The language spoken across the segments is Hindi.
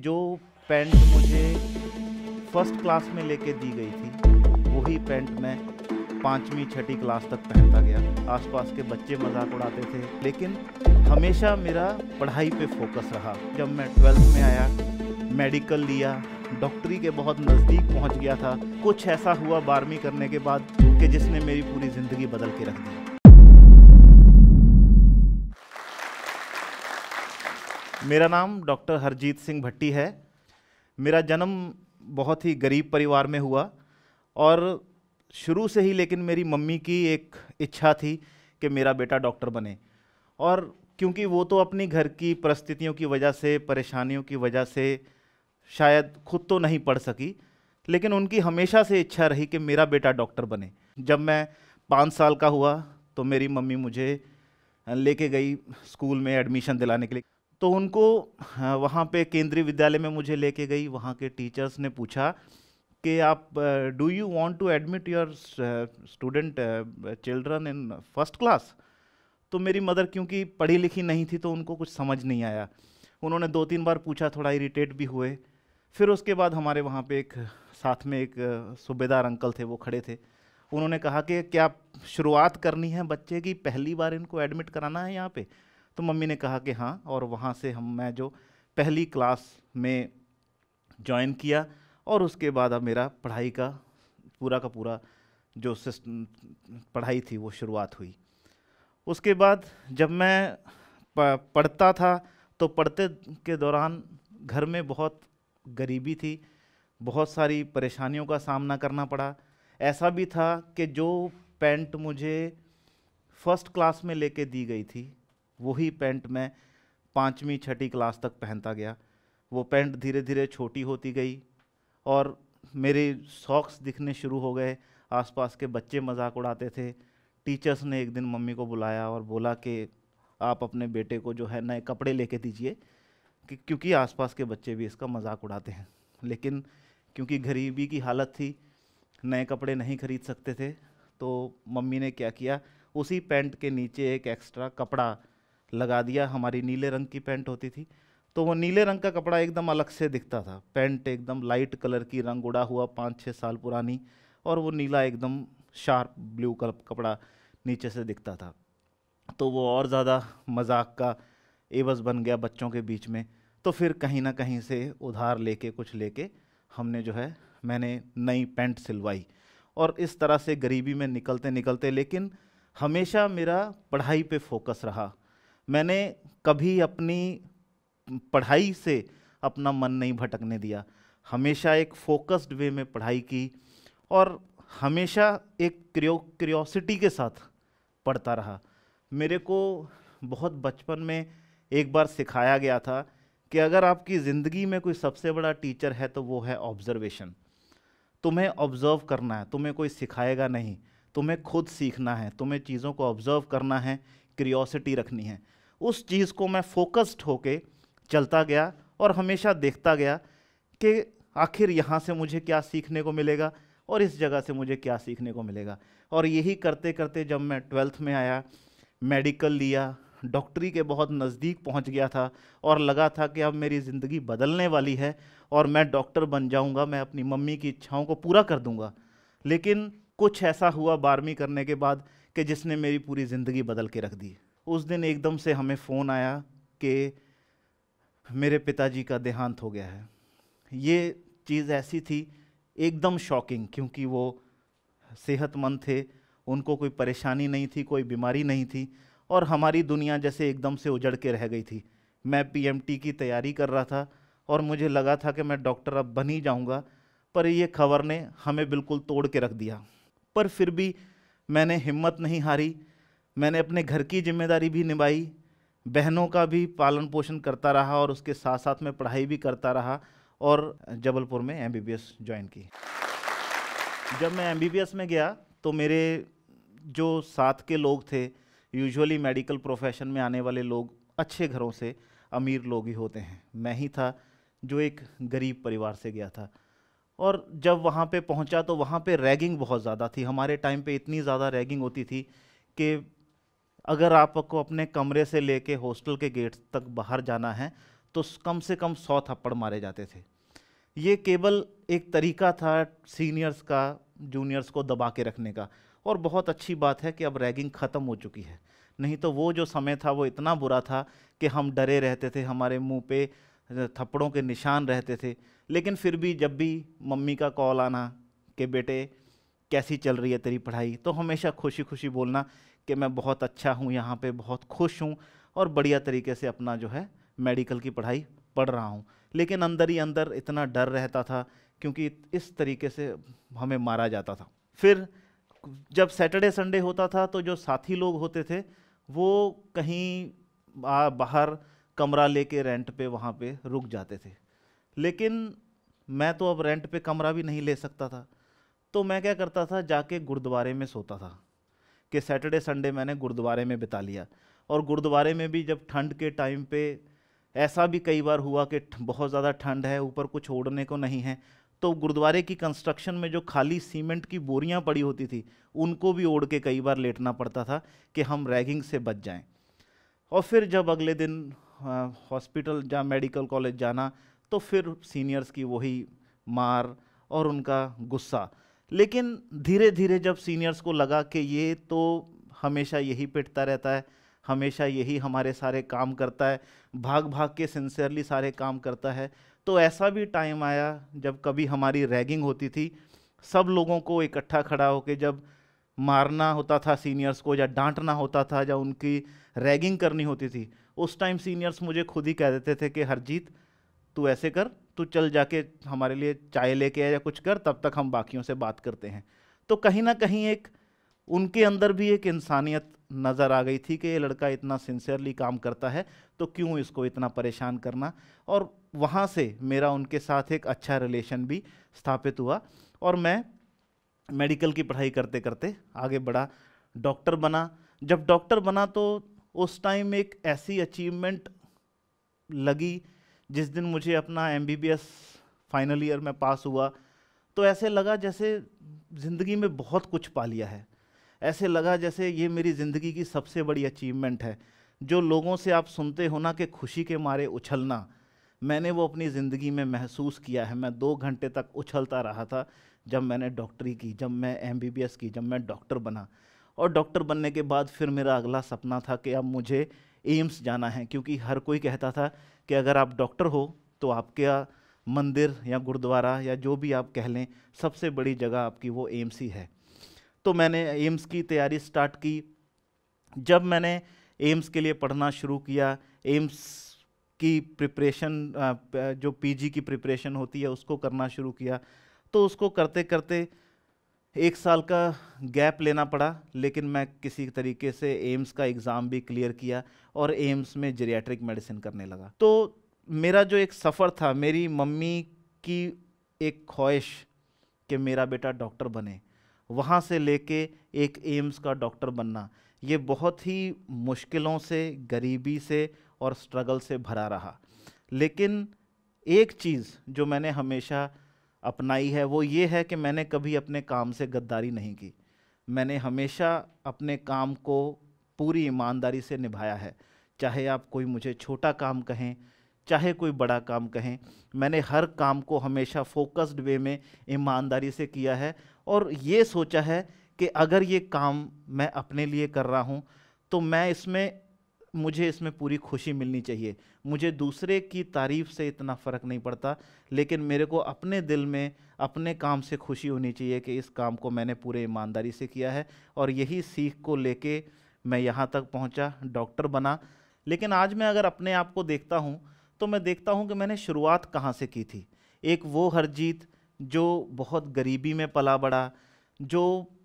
जो पैंट मुझे फर्स्ट क्लास में लेके दी गई थी वही पैंट मैं पाँचवीं छठी क्लास तक पहनता गया आसपास के बच्चे मजाक उड़ाते थे लेकिन हमेशा मेरा पढ़ाई पे फोकस रहा जब मैं ट्वेल्थ में आया मेडिकल लिया डॉक्टरी के बहुत नज़दीक पहुंच गया था कुछ ऐसा हुआ बारहवीं करने के बाद कि जिसने मेरी पूरी ज़िंदगी बदल के रख दी मेरा नाम डॉक्टर हरजीत सिंह भट्टी है मेरा जन्म बहुत ही गरीब परिवार में हुआ और शुरू से ही लेकिन मेरी मम्मी की एक इच्छा थी कि मेरा बेटा डॉक्टर बने और क्योंकि वो तो अपनी घर की परिस्थितियों की वजह से परेशानियों की वजह से शायद खुद तो नहीं पढ़ सकी लेकिन उनकी हमेशा से इच्छा रही कि मेरा बेटा डॉक्टर बने जब मैं पाँच साल का हुआ तो मेरी मम्मी मुझे लेके गई स्कूल में एडमिशन दिलाने के लिए तो उनको हाँ, वहाँ पे केंद्रीय विद्यालय में मुझे लेके गई वहाँ के टीचर्स ने पूछा कि आप do you want to admit your student children in first class तो मेरी मदर क्योंकि पढ़ी लिखी नहीं थी तो उनको कुछ समझ नहीं आया उन्होंने दो तीन बार पूछा थोड़ा इरीटेट भी हुए फिर उसके बाद हमारे वहाँ पे एक साथ में एक सूबेदार अंकल थे वो खड़े थे उन्होंने कहा कि क्या शुरुआत करनी है बच्चे की पहली बार इनको एडमिट कराना है यहाँ पे तो मम्मी ने कहा कि हाँ और वहाँ से हम मैं जो पहली क्लास में ज्वाइन किया और उसके बाद अब मेरा पढ़ाई का पूरा का पूरा जो सिस्टम पढ़ाई थी वो शुरुआत हुई उसके बाद जब मैं पढ़ता था तो पढ़ते के दौरान घर में बहुत गरीबी थी बहुत सारी परेशानियों का सामना करना पड़ा ऐसा भी था कि जो पैंट मुझे फर्स्ट क्लास में लेके दी गई थी वही पैंट मैं पाँचवीं छठी क्लास तक पहनता गया वो पैंट धीरे धीरे छोटी होती गई और मेरे सॉक्स दिखने शुरू हो गए आसपास के बच्चे मजाक उड़ाते थे टीचर्स ने एक दिन मम्मी को बुलाया और बोला कि आप अपने बेटे को जो है नए कपड़े लेके दीजिए कि क्योंकि आसपास के बच्चे भी इसका मजाक उड़ाते हैं लेकिन क्योंकि गरीबी की हालत थी नए कपड़े नहीं खरीद सकते थे तो मम्मी ने क्या किया उसी पैंट के नीचे एक एक्स्ट्रा कपड़ा लगा दिया हमारी नीले रंग की पैंट होती थी तो वो नीले रंग का कपड़ा एकदम अलग से दिखता था पैंट एकदम लाइट कलर की रंग उड़ा हुआ पाँच छः साल पुरानी और वो नीला एकदम शार्प ब्लू कल कपड़ा नीचे से दिखता था तो वो और ज़्यादा मजाक का एवज बन गया बच्चों के बीच में तो फिर कहीं ना कहीं से उधार लेके कुछ लेके हमने जो है मैंने नई पैंट सिलवाई और इस तरह से गरीबी में निकलते निकलते लेकिन हमेशा मेरा पढ़ाई पे फोकस रहा मैंने कभी अपनी पढ़ाई से अपना मन नहीं भटकने दिया हमेशा एक फोकस्ड वे में पढ़ाई की और हमेशा एक क्रियो क्रियोसिटी के साथ पढ़ता रहा मेरे को बहुत बचपन में एक बार सिखाया गया था कि अगर आपकी ज़िंदगी में कोई सबसे बड़ा टीचर है तो वो है ऑब्जर्वेशन तुम्हें ऑब्ज़र्व करना है तुम्हें कोई सिखाएगा नहीं तुम्हें खुद सीखना है तुम्हें चीज़ों को ऑब्ज़र्व करना है क्रियोसिटी रखनी है उस चीज़ को मैं फोकस्ड होके चलता गया और हमेशा देखता गया कि आखिर यहाँ से मुझे क्या सीखने को मिलेगा और इस जगह से मुझे क्या सीखने को मिलेगा और यही करते करते जब मैं ट्वेल्थ में आया मेडिकल लिया डॉक्टरी के बहुत नज़दीक पहुंच गया था और लगा था कि अब मेरी ज़िंदगी बदलने वाली है और मैं डॉक्टर बन जाऊंगा मैं अपनी मम्मी की इच्छाओं को पूरा कर दूंगा लेकिन कुछ ऐसा हुआ बारहवीं करने के बाद कि जिसने मेरी पूरी ज़िंदगी बदल के रख दी उस दिन एकदम से हमें फ़ोन आया कि मेरे पिताजी का देहांत हो गया है ये चीज़ ऐसी थी एकदम शॉकिंग क्योंकि वो सेहतमंद थे उनको कोई परेशानी नहीं थी कोई बीमारी नहीं थी और हमारी दुनिया जैसे एकदम से उजड़ के रह गई थी मैं पीएमटी की तैयारी कर रहा था और मुझे लगा था कि मैं डॉक्टर अब बन ही जाऊँगा पर यह खबर ने हमें बिल्कुल तोड़ के रख दिया पर फिर भी मैंने हिम्मत नहीं हारी मैंने अपने घर की जिम्मेदारी भी निभाई बहनों का भी पालन पोषण करता रहा और उसके साथ साथ में पढ़ाई भी करता रहा और जबलपुर में एम बी ज्वाइन की जब मैं एम में गया तो मेरे जो साथ के लोग थे यूजुअली मेडिकल प्रोफेशन में आने वाले लोग अच्छे घरों से अमीर लोग ही होते हैं मैं ही था जो एक गरीब परिवार से गया था और जब वहाँ पे पहुँचा तो वहाँ पे रैगिंग बहुत ज़्यादा थी हमारे टाइम पे इतनी ज़्यादा रैगिंग होती थी कि अगर आपको अपने कमरे से कर हॉस्टल के गेट तक बाहर जाना है तो कम से कम सौ थप्पड़ मारे जाते थे ये केवल एक तरीका था सीनियर्स का जूनियर्स को दबा के रखने का और बहुत अच्छी बात है कि अब रैगिंग ख़त्म हो चुकी है नहीं तो वो जो समय था वो इतना बुरा था कि हम डरे रहते थे हमारे मुंह पे थप्पड़ों के निशान रहते थे लेकिन फिर भी जब भी मम्मी का कॉल आना कि बेटे कैसी चल रही है तेरी पढ़ाई तो हमेशा खुशी खुशी बोलना कि मैं बहुत अच्छा हूँ यहाँ पे बहुत खुश हूँ और बढ़िया तरीके से अपना जो है मेडिकल की पढ़ाई पढ़ रहा हूँ लेकिन अंदर ही अंदर इतना डर रहता था क्योंकि इस तरीके से हमें मारा जाता था फिर जब सैटरडे संडे होता था तो जो साथी लोग होते थे वो कहीं बाहर कमरा लेके रेंट पे वहाँ पे रुक जाते थे लेकिन मैं तो अब रेंट पे कमरा भी नहीं ले सकता था तो मैं क्या करता था जाके गुरुद्वारे में सोता था कि सैटरडे संडे मैंने गुरुद्वारे में बिता लिया और गुरुद्वारे में भी जब ठंड के टाइम पे ऐसा भी कई बार हुआ कि बहुत ज़्यादा ठंड है ऊपर कुछ ओढ़ने को नहीं है तो गुरुद्वारे की कंस्ट्रक्शन में जो खाली सीमेंट की बोरियां पड़ी होती थी उनको भी ओढ़ के कई बार लेटना पड़ता था कि हम रैगिंग से बच जाएं और फिर जब अगले दिन हॉस्पिटल या मेडिकल कॉलेज जाना तो फिर सीनियर्स की वही मार और उनका गुस्सा लेकिन धीरे धीरे जब सीनियर्स को लगा कि ये तो हमेशा यही पिटता रहता है हमेशा यही हमारे सारे काम करता है भाग भाग के सिंसियरली सारे काम करता है तो ऐसा भी टाइम आया जब कभी हमारी रैगिंग होती थी सब लोगों को इकट्ठा खड़ा होकर जब मारना होता था सीनियर्स को या डांटना होता था या उनकी रैगिंग करनी होती थी उस टाइम सीनियर्स मुझे खुद ही कह देते थे कि हरजीत तू ऐसे कर तू चल जाके हमारे लिए चाय लेके आ या कुछ कर तब तक हम बाकियों से बात करते हैं तो कहीं ना कहीं एक उनके अंदर भी एक इंसानियत नज़र आ गई थी कि ये लड़का इतना सिंसियरली काम करता है तो क्यों इसको इतना परेशान करना और वहाँ से मेरा उनके साथ एक अच्छा रिलेशन भी स्थापित हुआ और मैं मेडिकल की पढ़ाई करते करते आगे बढ़ा डॉक्टर बना जब डॉक्टर बना तो उस टाइम एक ऐसी अचीवमेंट लगी जिस दिन मुझे अपना एम फाइनल ईयर में पास हुआ तो ऐसे लगा जैसे ज़िंदगी में बहुत कुछ पा लिया है ऐसे लगा जैसे ये मेरी ज़िंदगी की सबसे बड़ी अचीवमेंट है जो लोगों से आप सुनते हो ना कि खुशी के मारे उछलना मैंने वो अपनी ज़िंदगी में महसूस किया है मैं दो घंटे तक उछलता रहा था जब मैंने डॉक्टरी की जब मैं एम की जब मैं डॉक्टर बना और डॉक्टर बनने के बाद फिर मेरा अगला सपना था कि अब मुझे एम्स जाना है क्योंकि हर कोई कहता था कि अगर आप डॉक्टर हो तो आपका मंदिर या गुरुद्वारा या जो भी आप कह लें सबसे बड़ी जगह आपकी वो एम्स ही है तो मैंने एम्स की तैयारी स्टार्ट की जब मैंने एम्स के लिए पढ़ना शुरू किया एम्स की प्रिपरेशन जो पीजी की प्रिपरेशन होती है उसको करना शुरू किया तो उसको करते करते एक साल का गैप लेना पड़ा लेकिन मैं किसी तरीके से एम्स का एग्ज़ाम भी क्लियर किया और एम्स में जेरियाट्रिक मेडिसिन करने लगा तो मेरा जो एक सफ़र था मेरी मम्मी की एक ख्वाहिश कि मेरा बेटा डॉक्टर बने वहाँ से लेके एक एम्स का डॉक्टर बनना ये बहुत ही मुश्किलों से गरीबी से और स्ट्रगल से भरा रहा लेकिन एक चीज़ जो मैंने हमेशा अपनाई है वो ये है कि मैंने कभी अपने काम से गद्दारी नहीं की मैंने हमेशा अपने काम को पूरी ईमानदारी से निभाया है चाहे आप कोई मुझे छोटा काम कहें चाहे कोई बड़ा काम कहें मैंने हर काम को हमेशा फोकस्ड वे में ईमानदारी से किया है और ये सोचा है कि अगर ये काम मैं अपने लिए कर रहा हूँ तो मैं इसमें मुझे इसमें पूरी खुशी मिलनी चाहिए मुझे दूसरे की तारीफ से इतना फ़र्क नहीं पड़ता लेकिन मेरे को अपने दिल में अपने काम से खुशी होनी चाहिए कि इस काम को मैंने पूरे ईमानदारी से किया है और यही सीख को लेके मैं यहाँ तक पहुँचा डॉक्टर बना लेकिन आज मैं अगर अपने आप को देखता हूँ तो मैं देखता हूँ कि मैंने शुरुआत कहाँ से की थी एक वो हरजीत जो बहुत गरीबी में पला बढ़ा जो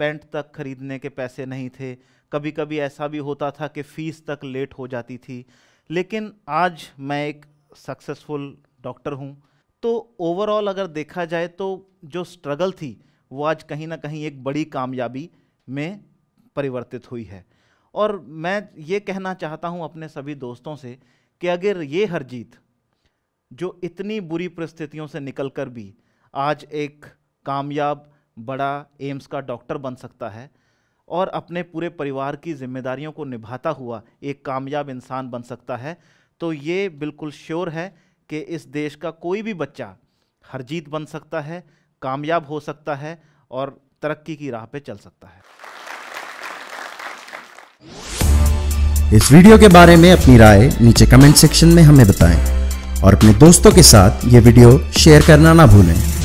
पेंट तक खरीदने के पैसे नहीं थे कभी कभी ऐसा भी होता था कि फ़ीस तक लेट हो जाती थी लेकिन आज मैं एक सक्सेसफुल डॉक्टर हूँ तो ओवरऑल अगर देखा जाए तो जो स्ट्रगल थी वो आज कहीं ना कहीं एक बड़ी कामयाबी में परिवर्तित हुई है और मैं ये कहना चाहता हूँ अपने सभी दोस्तों से कि अगर ये हर जीत जो इतनी बुरी परिस्थितियों से निकल कर भी आज एक कामयाब बड़ा एम्स का डॉक्टर बन सकता है और अपने पूरे परिवार की जिम्मेदारियों को निभाता हुआ एक कामयाब इंसान बन सकता है तो ये बिल्कुल श्योर है कि इस देश का कोई भी बच्चा हरजीत बन सकता है कामयाब हो सकता है और तरक्की की राह पे चल सकता है इस वीडियो के बारे में अपनी राय नीचे कमेंट सेक्शन में हमें बताएं और अपने दोस्तों के साथ ये वीडियो शेयर करना ना भूलें